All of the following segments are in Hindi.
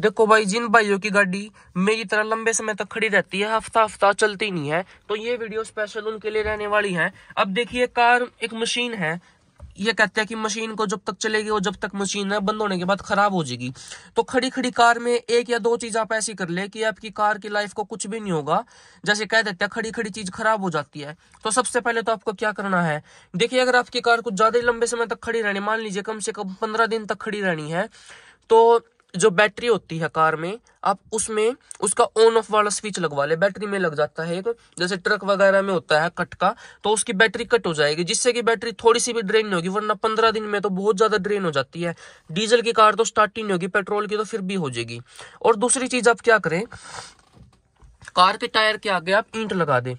देखो भाई जिन भाइयों की गाड़ी मेरी तरह लंबे समय तक खड़ी रहती है हफ्ता हफ्ता चलती नहीं है तो ये वीडियो स्पेशल उनके लिए रहने वाली है अब देखिए कार एक मशीन है ये कहते हैं कि मशीन को जब तक चलेगी वो जब तक मशीन है बंद होने के बाद खराब हो जाएगी तो खड़ी खड़ी कार में एक या दो चीज आप ऐसी कर ले कि आपकी कार की लाइफ को कुछ भी नहीं होगा जैसे कह देते हैं खड़ी खड़ी चीज खराब हो जाती है तो सबसे पहले तो आपको क्या करना है देखिए अगर आपकी कार कुछ ज्यादा ही लंबे समय तक खड़ी रहनी मान लीजिए कम से कम पंद्रह दिन तक खड़ी रहनी है तो जो बैटरी होती है कार में आप उसमें उसका ऑन ऑफ वाला स्विच लगवा ले बैटरी में लग जाता है एक जैसे ट्रक वगैरह में होता है कट का तो उसकी बैटरी कट हो जाएगी जिससे कि बैटरी थोड़ी सी भी ड्रेन नहीं होगी वरना पंद्रह दिन में तो बहुत ज़्यादा ड्रेन हो जाती है डीजल की कार तो स्टार्टिंग नहीं होगी पेट्रोल की तो फिर भी हो जाएगी और दूसरी चीज़ आप क्या करें कार के टायर के आगे आप ईंट लगा दें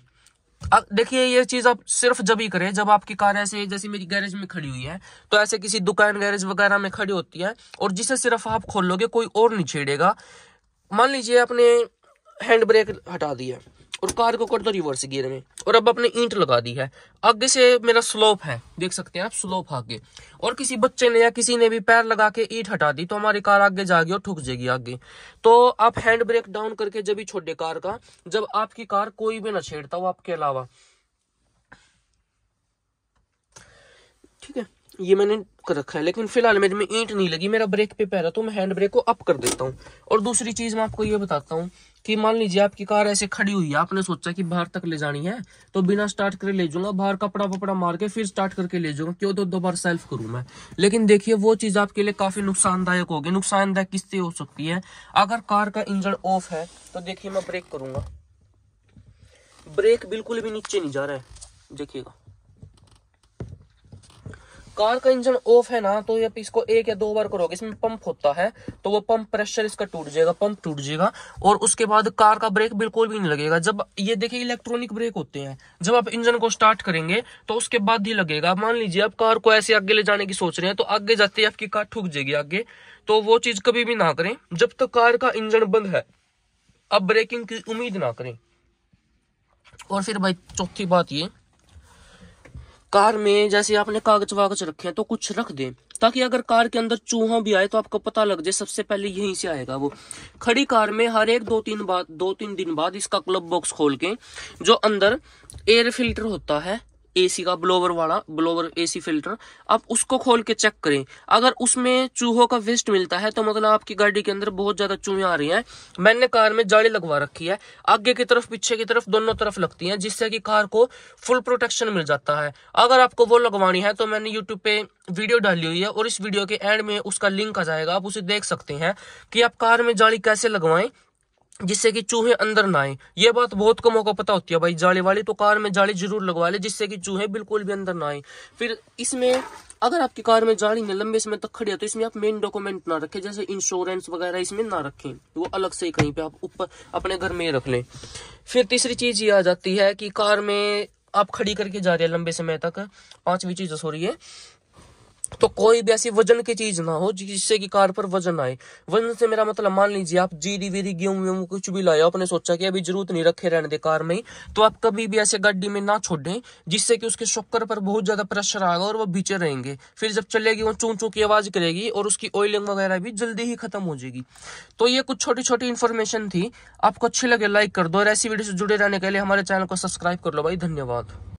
अब देखिए ये चीज आप सिर्फ जब ही करें जब आपकी कार ऐसे जैसे मेरी गैरेज में खड़ी हुई है तो ऐसे किसी दुकान गैरेज वगैरह में खड़ी होती है और जिसे सिर्फ आप खोलोगे कोई और नहीं छेड़ेगा मान लीजिए आपने हैंड ब्रेक हटा दिया और कार को कर दो रिवर्स गियर में और अब अपने ईंट लगा दी है आगे से मेरा स्लोप है देख सकते हैं आप स्लोप आगे और किसी बच्चे ने या किसी ने भी पैर लगा के ईंट हटा दी तो हमारी कार आगे जाएगी और ठुक जाएगी आगे तो आप हैंड ब्रेक डाउन करके जब भी छोटे कार का जब आपकी कार कोई भी ना छेड़ता हो आपके अलावा ठीक है ये मैंने कर रखा है लेकिन फिलहाल मेरे में ईंट नहीं लगी मेरा ब्रेक पे पैर है तो मैं हैंड ब्रेक को अप कर देता हूँ और दूसरी चीज़ मैं आपको ये बताता हूँ कि मान लीजिए आपकी कार ऐसे खड़ी हुई है आपने सोचा कि बाहर तक ले जानी है तो बिना स्टार्ट करे ले जाऊंगा बाहर कपड़ा वपड़ा मार के फिर स्टार्ट करके ले जाऊंगा क्यों तो दो बार सेल्फ करूँ मैं लेकिन देखिए वो चीज़ आपके लिए काफ़ी नुकसानदायक होगी नुकसानदायक किससे हो सकती है अगर कार का इंजन ऑफ है तो देखिए मैं ब्रेक करूंगा ब्रेक बिल्कुल भी नीचे नहीं जा रहा है देखिएगा कार का इंजन ऑफ है ना तो ये इसको एक या दो बार करोगे इसमें पंप होता है तो वो पंप प्रेशर इसका टूट जाएगा पंप टूट जाएगा और उसके बाद कार का ब्रेक बिल्कुल भी नहीं लगेगा जब ये देखिए इलेक्ट्रॉनिक ब्रेक होते हैं जब आप इंजन को स्टार्ट करेंगे तो उसके बाद ही लगेगा मान लीजिए आप कार को ऐसे आगे ले जाने की सोच रहे हैं तो आगे जाते ही आपकी कार ठुक जाएगी आगे तो वो चीज कभी भी ना करें जब तक कार का इंजन बंद है अब ब्रेकिंग की उम्मीद ना करें और फिर भाई चौथी बात ये कार में जैसे आपने कागज वागज रखे हैं तो कुछ रख दें ताकि अगर कार के अंदर चूहा भी आए तो आपको पता लग जाए सबसे पहले यहीं से आएगा वो खड़ी कार में हर एक दो तीन बाद दो तीन दिन बाद इसका क्लब बॉक्स खोल के जो अंदर एयर फिल्टर होता है एसी का ब्लोवर वाला ब्लोवर एसी फिल्टर आप उसको खोल के चेक करें अगर उसमें चूहों का वेस्ट मिलता है तो मतलब आपकी गाड़ी के अंदर बहुत ज़्यादा चूहे आ रही हैं मैंने कार में जाली लगवा रखी है आगे की तरफ पीछे की तरफ दोनों तरफ लगती है जिससे कि कार को फुल प्रोटेक्शन मिल जाता है अगर आपको वो लगवानी है तो मैंने यूट्यूब पे वीडियो डाली हुई है और इस वीडियो के एंड में उसका लिंक आ जाएगा आप उसे देख सकते हैं कि आप कार में जाली कैसे लगवाएं जिससे कि चूहे अंदर ना आए ये बात बहुत कमों को पता होती है भाई जाले वाली तो कार में जाली जरूर लगवा ले जिससे कि चूहे बिल्कुल भी अंदर ना आए फिर इसमें अगर आपकी कार में जाली ने लंबे समय तक खड़ी है तो इसमें आप मेन डॉक्यूमेंट ना रखें जैसे इंश्योरेंस वगैरह इसमें ना रखें वो अलग से कहीं पे आप ऊपर अपने घर में रख लें फिर तीसरी चीज ये आ जाती है कि कार में आप खड़ी करके जा रहे हैं लंबे समय तक पांचवी चीज सॉरी है तो कोई भी ऐसी वजन की चीज ना हो जिससे कि कार पर वजन आए वजन से मेरा मतलब मान लीजिए आप जीरी वीरी गेहूं वेहूं कुछ भी लाया आपने सोचा कि अभी जरूरत नहीं रखे रहने दे कार में तो आप कभी भी ऐसे गाड़ी में ना छोड़ें जिससे कि उसके शक्कर पर बहुत ज्यादा प्रेशर आएगा और वो बीचे रहेंगे फिर जब चलेगी वो चू चू की आवाज करेगी और उसकी ऑयलिंग वगैरह भी जल्दी ही खत्म हो जाएगी तो ये कुछ छोटी छोटी इन्फॉर्मेशन थी आपको अच्छी लगे लाइक कर दो और ऐसी वीडियो से जुड़े रहने के लिए हमारे चैनल को सब्सक्राइब कर लो भाई धन्यवाद